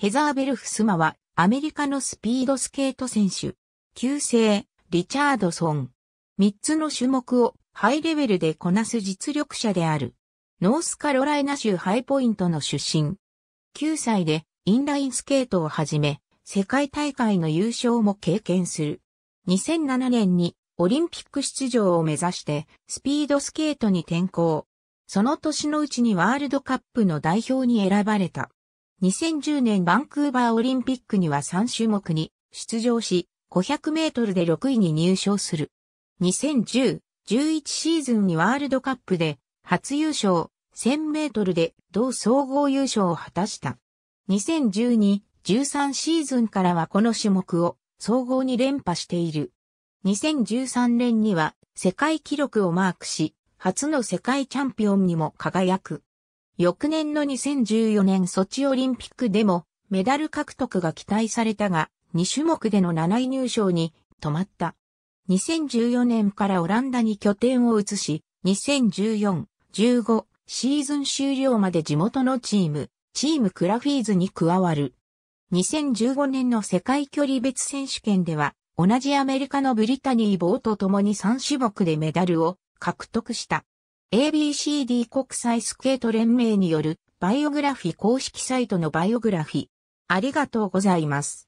ヘザーベルフスマは、アメリカのスピードスケート選手。旧姓、リチャードソン。三つの種目をハイレベルでこなす実力者である。ノースカロライナ州ハイポイントの出身。9歳でインラインスケートをはじめ、世界大会の優勝も経験する。2007年にオリンピック出場を目指してスピードスケートに転向。その年のうちにワールドカップの代表に選ばれた。2010年バンクーバーオリンピックには3種目に出場し、500メートルで6位に入賞する。2010、11シーズンにワールドカップで初優勝、1000メートルで同総合優勝を果たした。2012、13シーズンからはこの種目を総合に連覇している。2013年には世界記録をマークし、初の世界チャンピオンにも輝く。翌年の2014年ソチオリンピックでもメダル獲得が期待されたが、2種目での7位入賞に止まった。2014年からオランダに拠点を移し、2014、15シーズン終了まで地元のチーム、チームクラフィーズに加わる。2015年の世界距離別選手権では、同じアメリカのブリタニー・ボーと共に3種目でメダルを獲得した。ABCD 国際スケート連盟によるバイオグラフィ公式サイトのバイオグラフィ。ありがとうございます。